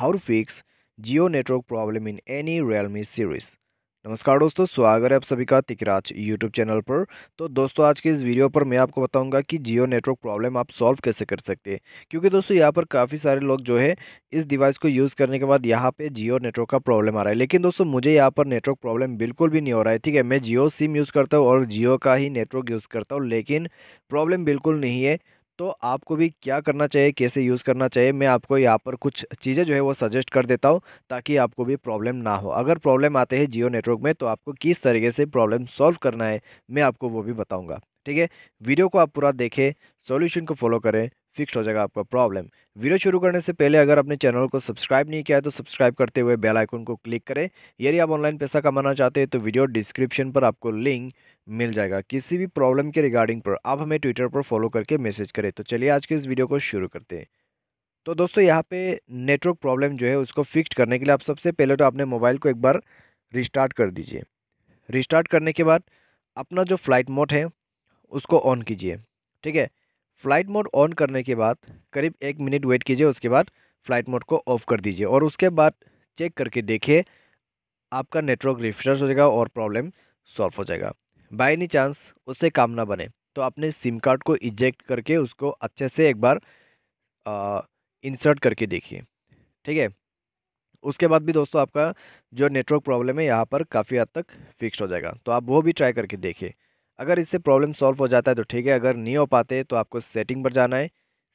how to fix Jio network problem in any Realme series नमस्कार दोस्तों स्वागत है आप सभी का तिकराज यूट्यूब चैनल पर तो दोस्तों आज के इस वीडियो पर मैं आपको बताऊंगा कि जियो नेटवर्क प्रॉब्लम आप सॉल्व कैसे कर सकते हैं क्योंकि दोस्तों यहाँ पर काफ़ी सारे लोग जो है इस डिवाइस को यूज़ करने के बाद यहाँ पे जियो नेटवर्क का प्रॉब्लम आ रहा है लेकिन दोस्तों मुझे यहाँ पर नेटवर्क प्रॉब्लम बिल्कुल भी नहीं हो रहा है ठीक है मैं जियो सिम यूज़ करता हूँ और जियो का ही नेटवर्क यूज़ करता हूँ लेकिन प्रॉब्लम बिल्कुल नहीं है तो आपको भी क्या करना चाहिए कैसे यूज़ करना चाहिए मैं आपको यहाँ पर कुछ चीज़ें जो है वो सजेस्ट कर देता हूँ ताकि आपको भी प्रॉब्लम ना हो अगर प्रॉब्लम आते हैं जियो नेटवर्क में तो आपको किस तरीके से प्रॉब्लम सॉल्व करना है मैं आपको वो भी बताऊँगा ठीक है वीडियो को आप पूरा देखें सोल्यूशन को फॉलो करें फिक्स हो जाएगा आपका प्रॉब्लम वीडियो शुरू करने से पहले अगर अपने चैनल को सब्सक्राइब नहीं किया है तो सब्सक्राइब करते हुए बेल आइकन को क्लिक करें यदि आप ऑनलाइन पैसा कमाना चाहते हैं तो वीडियो डिस्क्रिप्शन पर आपको लिंक मिल जाएगा किसी भी प्रॉब्लम के रिगार्डिंग पर आप हमें ट्विटर पर फॉलो करके मैसेज करें तो चलिए आज के इस वीडियो को शुरू करते हैं तो दोस्तों यहाँ पे नेटवर्क प्रॉब्लम जो है उसको फिक्स करने के लिए आप सबसे पहले तो अपने मोबाइल को एक बार रिस्टार्ट कर दीजिए रिस्टार्ट करने के बाद अपना जो फ्लाइट मोड है उसको ऑन कीजिए ठीक है फ्लाइट मोड ऑन करने के बाद करीब एक मिनट वेट कीजिए उसके बाद फ्लाइट मोड को ऑफ़ कर दीजिए और उसके बाद चेक करके देखिए आपका नेटवर्क रिफ्रेश हो जाएगा और प्रॉब्लम सॉल्व हो जाएगा बाय एनी चांस उससे काम ना बने तो आपने सिम कार्ड को इजेक्ट करके उसको अच्छे से एक बार इंसर्ट करके देखिए ठीक है उसके बाद भी दोस्तों आपका जो नेटवर्क प्रॉब्लम है यहाँ पर काफ़ी हद तक फिक्स हो जाएगा तो आप वो भी ट्राई करके देखिए अगर इससे प्रॉब्लम सॉल्व हो जाता है तो ठीक है अगर नहीं हो पाते तो आपको सेटिंग पर जाना है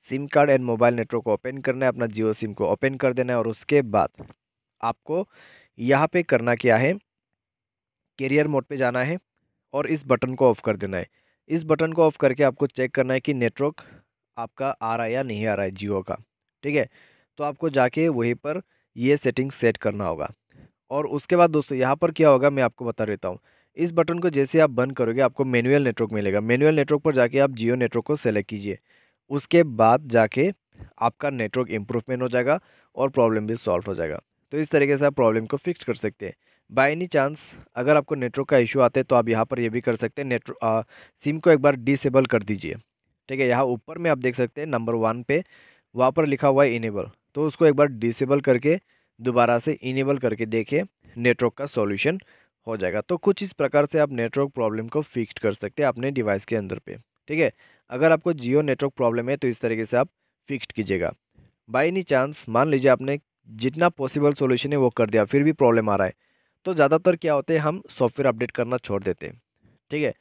SIM card and mobile network को ओपन करना है अपना जियो सिम को ओपन कर देना है और उसके बाद आपको यहाँ पे करना क्या है कैरियर मोड पे जाना है और इस बटन को ऑफ़ कर देना है इस बटन को ऑफ़ करके आपको चेक करना है कि नेटवर्क आपका आ रहा है या नहीं आ रहा है जियो का ठीक है तो आपको जाके वहीं पर ये सेटिंग सेट करना होगा और उसके बाद दोस्तों यहाँ पर क्या होगा मैं आपको बता देता हूँ इस बटन को जैसे आप बंद करोगे आपको मैनुअल नेटवर्क मिलेगा मैनुअल नेटवर्क पर जाके आप जियो नेटवर्क को सेलेक्ट कीजिए उसके बाद जाके आपका नेटवर्क इम्प्रूवमेंट हो जाएगा और प्रॉब्लम भी सॉल्व हो जाएगा तो इस तरीके से आप प्रॉब्लम को फिक्स कर सकते हैं बाय एनी चांस अगर आपको नेटवर्क का इशू आता है तो आप यहाँ पर ये यह भी कर सकते हैं नेटवर्क सिम को एक बार डिसेबल कर दीजिए ठीक है यहाँ ऊपर में आप देख सकते हैं नंबर वन पे वहाँ पर लिखा हुआ है इनेबल तो उसको एक बार डिसेबल करके दोबारा से इनेबल करके देखिए नेटवर्क का सॉल्यूशन हो जाएगा तो कुछ इस प्रकार से आप नेटवर्क प्रॉब्लम को फिक्स कर सकते हैं अपने डिवाइस के अंदर पे ठीक है अगर आपको जियो नेटवर्क प्रॉब्लम है तो इस तरीके से आप फिक्स कीजिएगा बाई एनी चांस मान लीजिए आपने जितना पॉसिबल सोल्यूशन है वो कर दिया फिर भी प्रॉब्लम आ रहा है तो ज़्यादातर क्या होते हैं हम सॉफ्टवेयर अपडेट करना छोड़ देते हैं ठीक है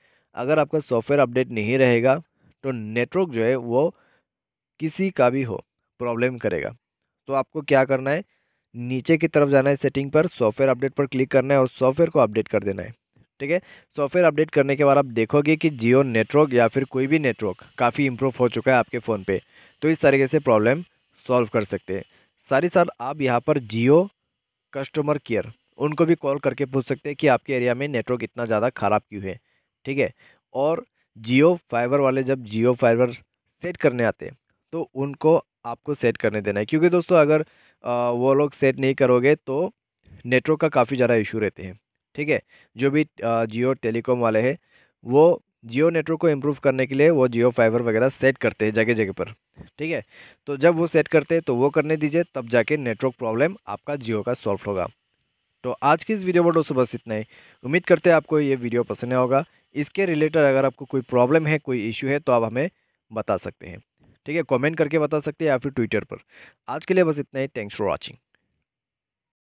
अगर आपका सॉफ्टवेयर अपडेट नहीं रहेगा तो नेटवर्क जो है वो किसी का भी हो प्रॉब्लम करेगा तो आपको क्या करना है नीचे की तरफ जाना है सेटिंग पर सॉफ्टवेयर अपडेट पर क्लिक करना है और सॉफ्टवेयर को अपडेट कर देना है ठीक है सॉफ्टवेयर अपडेट करने के बाद आप देखोगे कि जियो नेटवर्क या फिर कोई भी नेटवर्क काफ़ी इम्प्रूव हो चुका है आपके फ़ोन पे तो इस तरीके से प्रॉब्लम सॉल्व कर सकते हैं साथ ही साथ आप यहाँ पर जियो कस्टमर केयर उनको भी कॉल करके पूछ सकते हैं कि आपके एरिया में नेटवर्क इतना ज़्यादा ख़राब क्यों है ठीक है और जियो फाइबर वाले जब जियो फाइबर सेट करने आते तो उनको आपको सेट करने देना है क्योंकि दोस्तों अगर वो लोग सेट नहीं करोगे तो नेटवर्क का काफ़ी ज़्यादा इशू रहते हैं ठीक है जो भी जियो टेलीकॉम वाले हैं वो जियो नेटवर्क को इम्प्रूव करने के लिए वो जियो फाइबर वगैरह सेट करते हैं जगह जगह पर ठीक है तो जब वो सेट करते हैं तो वो करने दीजिए तब जाके नेटवर्क प्रॉब्लम आपका जियो का सॉल्व होगा तो आज की इस वीडियो में दोस्तों बस इतना ही उम्मीद करते हैं आपको ये वीडियो पसंद होगा इसके रिलेटेड अगर आपको कोई प्रॉब्लम है कोई इश्यू है तो आप हमें बता सकते हैं ठीक है कमेंट करके बता सकते हैं या फिर ट्विटर पर आज के लिए बस इतना ही थैंक्स फॉर वॉचिंग